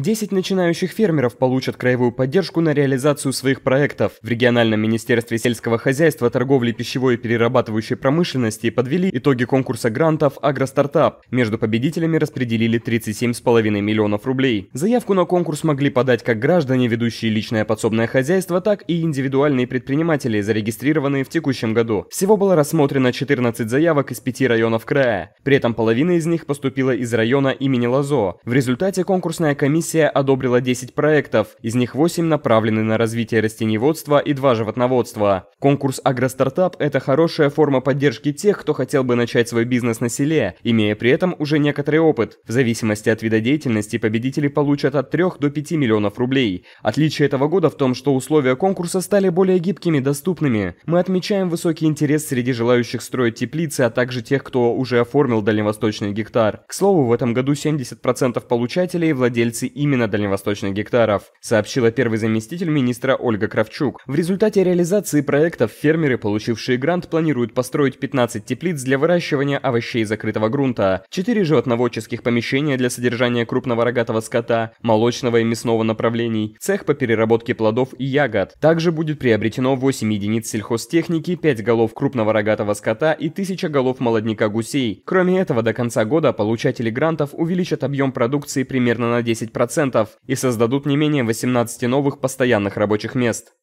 10 начинающих фермеров получат краевую поддержку на реализацию своих проектов. В региональном министерстве сельского хозяйства, торговли, пищевой и перерабатывающей промышленности подвели итоги конкурса грантов «Агростартап». Между победителями распределили 37,5 миллионов рублей. Заявку на конкурс могли подать как граждане, ведущие личное подсобное хозяйство, так и индивидуальные предприниматели, зарегистрированные в текущем году. Всего было рассмотрено 14 заявок из пяти районов края. При этом половина из них поступила из района имени Лазо. В результате конкурсная комиссия Комиссия одобрила 10 проектов, из них 8 направлены на развитие растеневодства и 2 животноводства. Конкурс «Агростартап» – это хорошая форма поддержки тех, кто хотел бы начать свой бизнес на селе, имея при этом уже некоторый опыт. В зависимости от вида деятельности победители получат от 3 до 5 миллионов рублей. Отличие этого года в том, что условия конкурса стали более гибкими, доступными. Мы отмечаем высокий интерес среди желающих строить теплицы, а также тех, кто уже оформил дальневосточный гектар. К слову, в этом году 70% получателей – владельцы именно дальневосточных гектаров, сообщила первый заместитель министра Ольга Кравчук. В результате реализации проектов фермеры, получившие грант, планируют построить 15 теплиц для выращивания овощей закрытого грунта, 4 животноводческих помещения для содержания крупного рогатого скота, молочного и мясного направлений, цех по переработке плодов и ягод. Также будет приобретено 8 единиц сельхозтехники, 5 голов крупного рогатого скота и 1000 голов молодняка гусей. Кроме этого, до конца года получатели грантов увеличат объем продукции примерно на 10%, 20% и создадут не менее 18 новых постоянных рабочих мест.